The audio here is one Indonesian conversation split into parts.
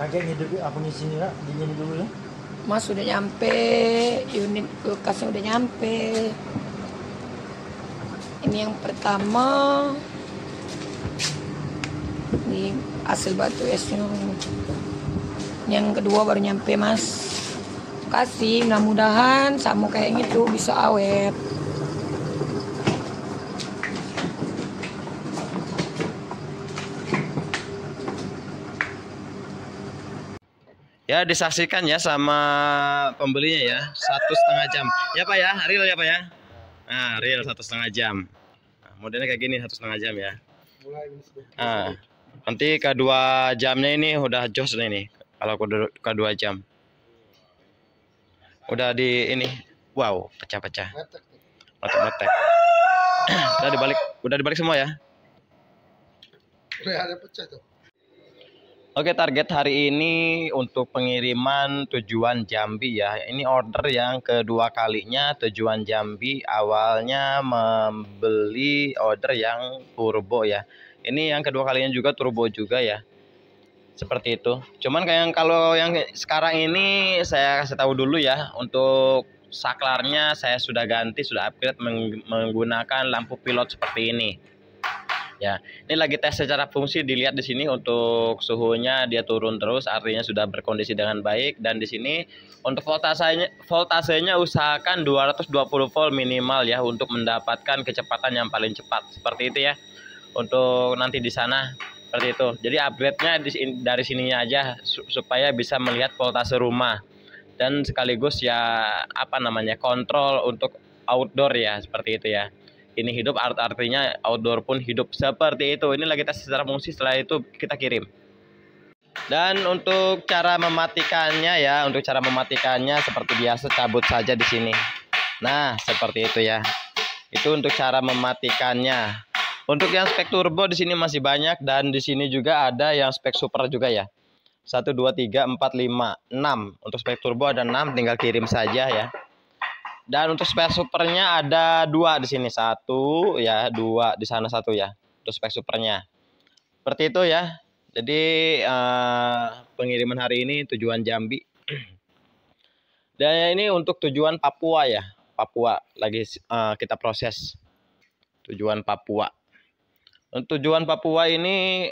kakek ngidup apa ngisinya sini dulu ya. mas sudah nyampe unit kulkasnya udah nyampe ini yang pertama ini hasil batu esnya yang kedua baru nyampe mas kasih mudah-mudahan sama kayak gitu bisa awet ya disaksikan ya sama pembelinya ya satu setengah jam ya pak ya real ya pak ya nah real satu setengah jam nah, modelnya kayak gini satu setengah jam ya nah, nanti kedua jamnya ini udah jos nih nih kalau kedua jam udah di ini wow pecah-pecah metek otak udah dibalik udah dibalik semua ya udah ada pecah tuh Oke, target hari ini untuk pengiriman tujuan Jambi ya. Ini order yang kedua kalinya tujuan Jambi. Awalnya membeli order yang turbo ya. Ini yang kedua kalinya juga turbo juga ya. Seperti itu. Cuman kayak kalau yang sekarang ini saya kasih tahu dulu ya untuk saklarnya saya sudah ganti, sudah upgrade menggunakan lampu pilot seperti ini. Ya, ini lagi tes secara fungsi dilihat di sini untuk suhunya dia turun terus, artinya sudah berkondisi dengan baik dan di sini untuk voltasenya voltasenya usahakan 220 volt minimal ya untuk mendapatkan kecepatan yang paling cepat. Seperti itu ya. Untuk nanti di sana seperti itu. Jadi upgrade-nya dari sininya aja supaya bisa melihat voltase rumah dan sekaligus ya apa namanya kontrol untuk outdoor ya seperti itu ya ini hidup art artinya outdoor pun hidup seperti itu Ini lagi kita secara fungsi setelah itu kita kirim dan untuk cara mematikannya ya untuk cara mematikannya seperti biasa cabut saja di sini nah seperti itu ya itu untuk cara mematikannya untuk yang spek turbo di sini masih banyak dan di sini juga ada yang spek super juga ya Satu dua tiga empat lima enam untuk spek turbo ada enam, tinggal kirim saja ya dan untuk spek supernya ada dua di sini satu ya dua di sana satu ya untuk spek supernya. Seperti itu ya. Jadi uh, pengiriman hari ini tujuan Jambi. Dan ya, ini untuk tujuan Papua ya. Papua lagi uh, kita proses tujuan Papua. Untuk tujuan Papua ini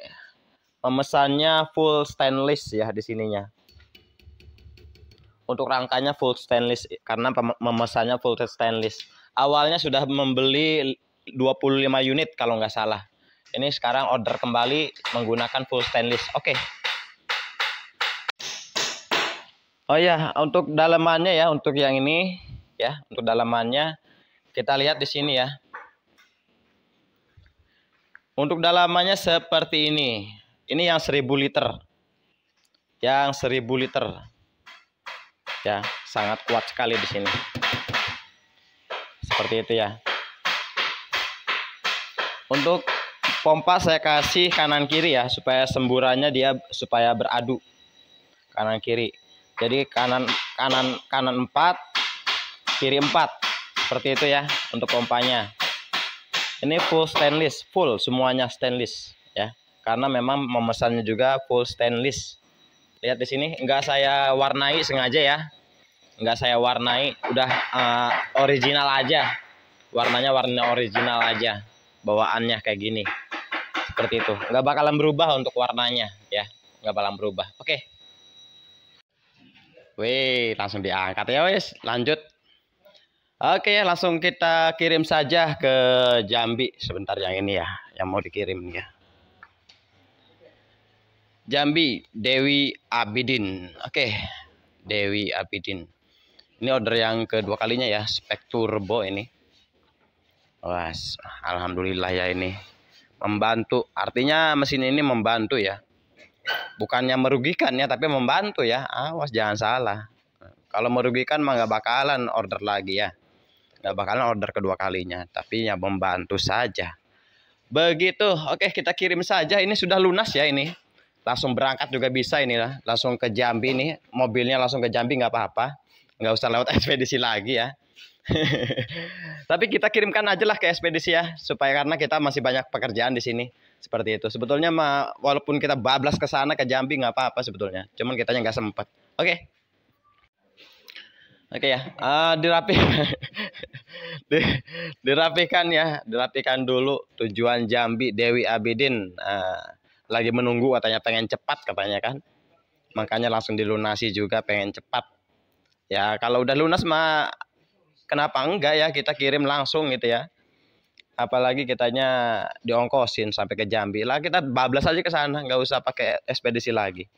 memesannya full stainless ya di sininya untuk rangkanya full stainless karena memesannya full stainless. Awalnya sudah membeli 25 unit kalau nggak salah. Ini sekarang order kembali menggunakan full stainless. Oke. Okay. Oh ya, untuk dalamannya ya, untuk yang ini ya, untuk dalamannya kita lihat di sini ya. Untuk dalamannya seperti ini. Ini yang 1000 liter. Yang 1000 liter ya sangat kuat sekali di sini seperti itu ya untuk pompa saya kasih kanan kiri ya supaya semburannya dia supaya beradu kanan kiri jadi kanan kanan kanan empat kiri empat seperti itu ya untuk pompanya ini full stainless full semuanya stainless ya karena memang memesannya juga full stainless lihat di sini enggak saya warnai sengaja ya nggak saya warnai udah uh, original aja warnanya warna original aja bawaannya kayak gini seperti itu nggak bakalan berubah untuk warnanya ya nggak bakalan berubah oke okay. Wih, langsung diangkat ya wis. Lanjut. Oke, ya langsung kita kirim saja ke Jambi sebentar yang ini ya, yang mau dikirim ya. Jambi Dewi Abidin. Oke. Dewi Abidin. Ini order yang kedua kalinya ya, spek turbo ini. Was, alhamdulillah ya ini. Membantu, artinya mesin ini membantu ya. Bukannya merugikan ya, tapi membantu ya. Awas jangan salah. Kalau merugikan mah nggak bakalan order lagi ya. Nggak bakalan order kedua kalinya, tapi ya membantu saja. Begitu, oke kita kirim saja. Ini sudah lunas ya ini. Langsung berangkat juga bisa ini lah. Langsung ke Jambi nih. Mobilnya langsung ke Jambi nggak apa-apa nggak usah lewat ekspedisi lagi ya. Tapi kita kirimkan aja lah ke ekspedisi ya, supaya karena kita masih banyak pekerjaan di sini. Seperti itu. Sebetulnya mah walaupun kita bablas ke sana ke Jambi nggak apa-apa sebetulnya. Cuman kita nggak sempat. Oke. Okay. Oke okay, ya, uh, dirapi, di, dirapikan ya, dirapikan dulu tujuan Jambi Dewi Abidin uh, lagi menunggu katanya pengen cepat katanya kan, makanya langsung dilunasi juga pengen cepat Ya kalau udah lunas mah kenapa enggak ya kita kirim langsung gitu ya. Apalagi kitanya diongkosin sampai ke Jambi lah kita bablas aja ke sana nggak usah pakai ekspedisi lagi.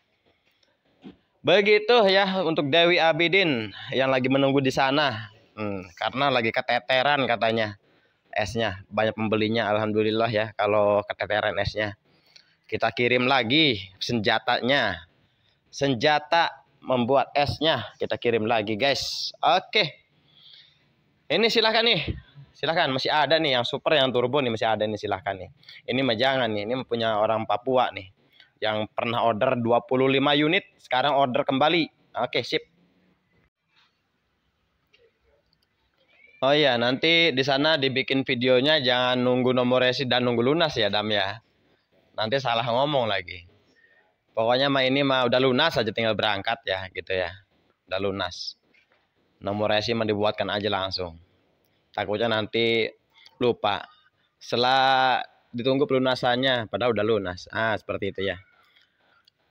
Begitu ya untuk Dewi Abidin yang lagi menunggu di sana. Hmm, karena lagi keteteran katanya esnya. Banyak pembelinya alhamdulillah ya kalau keteteran esnya. Kita kirim lagi senjatanya. Senjata membuat esnya kita kirim lagi guys oke ini silahkan nih silahkan masih ada nih yang super yang turbo nih masih ada nih silahkan nih ini mah jangan nih ini punya orang Papua nih yang pernah order 25 unit sekarang order kembali oke okay, sip Oh iya, nanti di sana dibikin videonya jangan nunggu nomor resi dan nunggu lunas ya, Dam ya. Nanti salah ngomong lagi. Pokoknya mah ini mah udah lunas aja tinggal berangkat ya gitu ya. Udah lunas. Nomor resi mah dibuatkan aja langsung. Takutnya nanti lupa. Setelah ditunggu pelunasannya padahal udah lunas. Ah, seperti itu ya.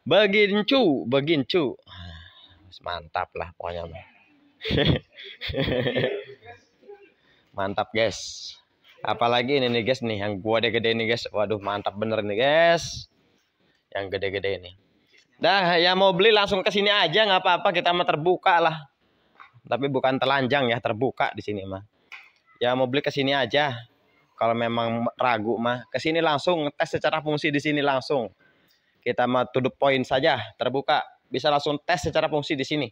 Begincu, begincu. Ah, mantap lah pokoknya mah. mantap guys apalagi ini nih guys nih yang gua deketin gede nih guys waduh mantap bener nih guys yang gede-gede ini. Dah, yang mau beli langsung ke sini aja, nggak apa-apa kita mah terbuka lah. Tapi bukan telanjang ya, terbuka di sini mah. Ya mau beli ke sini aja. Kalau memang ragu mah, ke sini langsung tes secara fungsi di sini langsung. Kita mah to the point saja, terbuka. Bisa langsung tes secara fungsi di sini.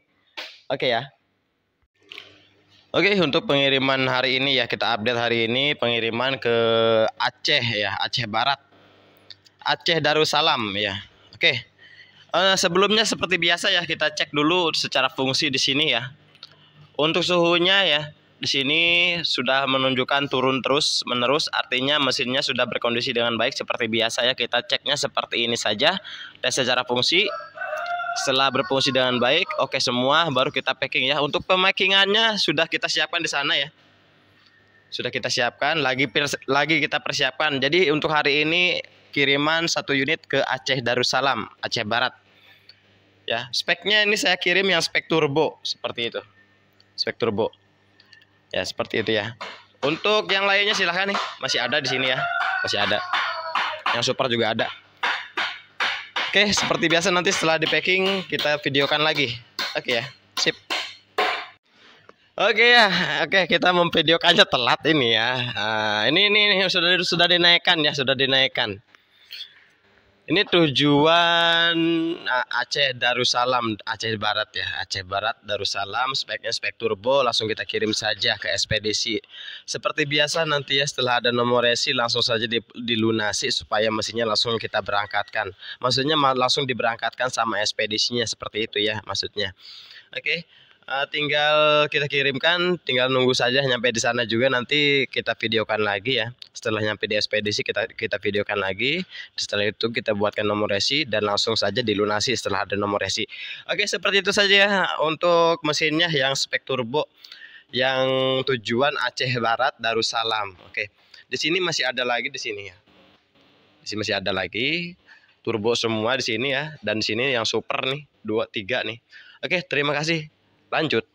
Oke okay, ya. Oke, okay, untuk pengiriman hari ini ya kita update hari ini pengiriman ke Aceh ya, Aceh Barat Aceh Darussalam ya. Oke. Uh, sebelumnya seperti biasa ya kita cek dulu secara fungsi di sini ya. Untuk suhunya ya di sini sudah menunjukkan turun terus menerus artinya mesinnya sudah berkondisi dengan baik seperti biasa ya kita ceknya seperti ini saja dan secara fungsi setelah berfungsi dengan baik oke semua baru kita packing ya untuk pemakingannya sudah kita siapkan di sana ya sudah kita siapkan lagi lagi kita persiapkan jadi untuk hari ini kiriman satu unit ke Aceh Darussalam, Aceh Barat. Ya, speknya ini saya kirim yang spek turbo seperti itu. Spek turbo. Ya, seperti itu ya. Untuk yang lainnya silahkan nih, masih ada di sini ya. Masih ada. Yang super juga ada. Oke, seperti biasa nanti setelah di packing kita videokan lagi. Oke ya. Sip. Oke ya, oke kita memvideokannya telat ini ya. Nah, ini, ini ini sudah sudah dinaikkan ya, sudah dinaikkan. Ini tujuan ah, Aceh Darussalam, Aceh Barat ya, Aceh Barat Darussalam, speknya spek turbo, langsung kita kirim saja ke ekspedisi. Seperti biasa nanti ya setelah ada nomor resi langsung saja dilunasi supaya mesinnya langsung kita berangkatkan. Maksudnya langsung diberangkatkan sama ekspedisinya seperti itu ya maksudnya. Oke. Okay. Eh, tinggal kita kirimkan, tinggal nunggu saja nyampe di sana juga nanti kita videokan lagi ya. Setelah nyampe di ekspedisi kita kita videokan lagi. Setelah itu kita buatkan nomor resi dan langsung saja dilunasi setelah ada nomor resi. Oke, seperti itu saja ya untuk mesinnya yang spek turbo yang tujuan Aceh Barat Darussalam. Oke. Di sini masih ada lagi di sini ya. Di sini masih ada lagi turbo semua di sini ya dan di sini yang super nih, dua tiga nih. Oke, terima kasih. Lanjut.